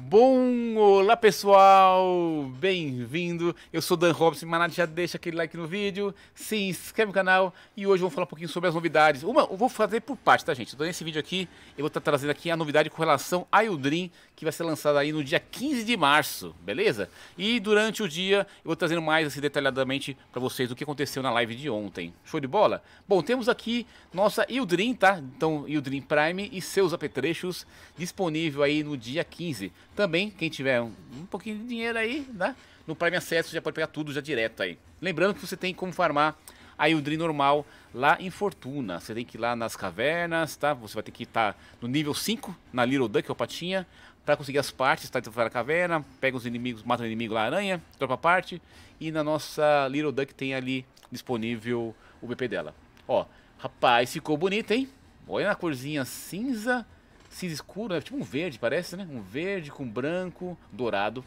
Bom, olá pessoal, bem-vindo. Eu sou Dan Robson, mas já deixa aquele like no vídeo, se inscreve no canal e hoje vamos falar um pouquinho sobre as novidades. Uma, eu vou fazer por parte, tá gente? Então nesse vídeo aqui eu vou estar tá trazendo aqui a novidade com relação a Eldrin, que vai ser lançada aí no dia 15 de março, beleza? E durante o dia eu vou trazendo mais assim, detalhadamente para vocês o que aconteceu na live de ontem. Show de bola? Bom, temos aqui nossa Eldrin, tá? Então Eldrin Prime e seus apetrechos disponível aí no dia 15. Também, quem tiver um, um pouquinho de dinheiro aí, né? No Prime Acesso já pode pegar tudo já direto aí. Lembrando que você tem como farmar a Eldrin normal lá em Fortuna. Você tem que ir lá nas cavernas, tá? Você vai ter que estar no nível 5, na Little Duck é ou Patinha, para conseguir as partes, tá? Então vai caverna, pega os inimigos, mata o inimigo lá, aranha, troca a parte. E na nossa Little Duck tem ali disponível o BP dela. Ó, rapaz, ficou bonito, hein? Olha na corzinha cinza cinza escuro, né? tipo um verde, parece, né? Um verde com branco, dourado.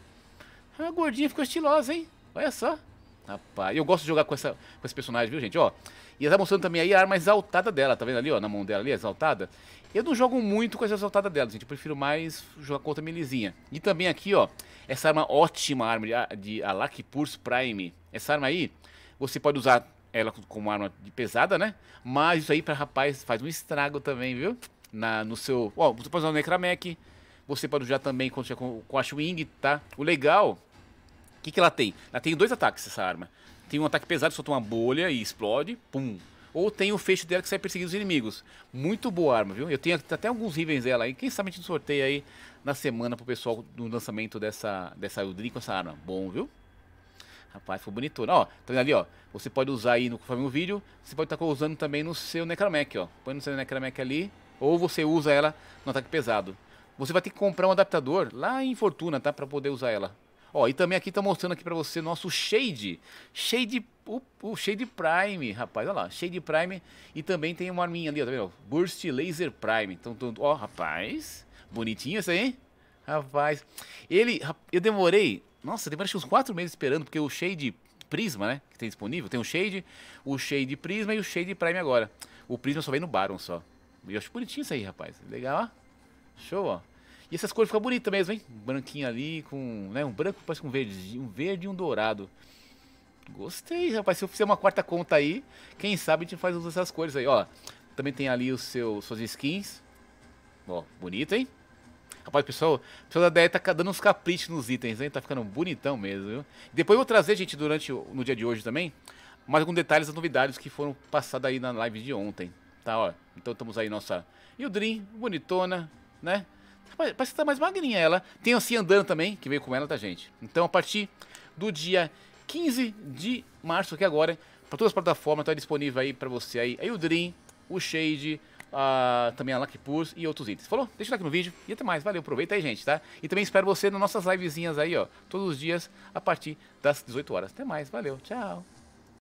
A gordinha ficou estilosa, hein? Olha só. Rapaz, eu gosto de jogar com, essa, com esse personagem, viu, gente? Ó, e ela tá mostrando também aí a arma exaltada dela, tá vendo ali, ó, na mão dela ali, exaltada? Eu não jogo muito com essa exaltada dela, gente, eu prefiro mais jogar contra a Melizinha. E também aqui, ó, essa arma ótima, arma de, de Alak Pulse Prime. Essa arma aí, você pode usar ela como arma pesada, né? Mas isso aí pra rapaz faz um estrago também, viu? na, no seu. Ó, você pode usar o Necramec, você pode usar também quando tiver com, com a Swing, tá? O legal. O que, que ela tem? Ela tem dois ataques, essa arma. Tem um ataque pesado, solta uma bolha e explode. Pum. Ou tem o feixe dela que sai perseguindo os inimigos. Muito boa arma, viu? Eu tenho até alguns rivens dela aí. Quem sabe a gente sorteia aí na semana pro pessoal do lançamento dessa, dessa Eldrin com essa arma. Bom, viu? Rapaz, foi bonitona. Ó, tá vendo ali, ó? Você pode usar aí no conforme o vídeo. Você pode estar tá usando também no seu Necramec, ó. Põe no seu Necramec ali ou você usa ela no ataque pesado. Você vai ter que comprar um adaptador lá em Fortuna, tá? Para poder usar ela. Ó, e também aqui tá mostrando aqui para você nosso Shade. Shade, o, o, Shade Prime, rapaz, olha lá. Shade Prime e também tem uma arminha ali, ó, tá vendo? Burst Laser Prime. Então, então ó, rapaz, bonitinho isso aí, Rapaz, ele, eu demorei, nossa, demorei uns 4 meses esperando, porque o Shade Prisma, né, que tem disponível, tem o Shade, o Shade Prisma e o Shade Prime agora. O Prisma só vem no Baron só. Eu acho bonitinho isso aí, rapaz. Legal, ó. Show, ó. E essas cores ficam bonitas mesmo, hein? Branquinho ali com. Né? Um branco parece com um verde, um verde e um dourado. Gostei, rapaz. Se eu fizer uma quarta conta aí, quem sabe a gente faz uso dessas cores aí, ó. Também tem ali os seus, suas skins. Ó, bonito, hein? Rapaz, pessoal, o pessoal da DE tá dando uns caprichos nos itens, hein? Tá ficando bonitão mesmo, viu? Depois eu vou trazer, gente, durante no dia de hoje também, mais alguns detalhes das novidades que foram passadas aí na live de ontem. Tá, ó. Então estamos aí nossa Yudrin, bonitona, né? Parece que tá mais magrinha ela. Tem a Ciandan também, que veio com ela, tá, gente? Então, a partir do dia 15 de março, que agora, para todas as plataformas, está disponível aí para você aí a Yudrin, o Shade, a, também a Lucky Purs e outros itens. Falou? Deixa o like no vídeo e até mais. Valeu, aproveita aí, gente, tá? E também espero você nas nossas livezinhas aí, ó, todos os dias, a partir das 18 horas. Até mais, valeu, tchau!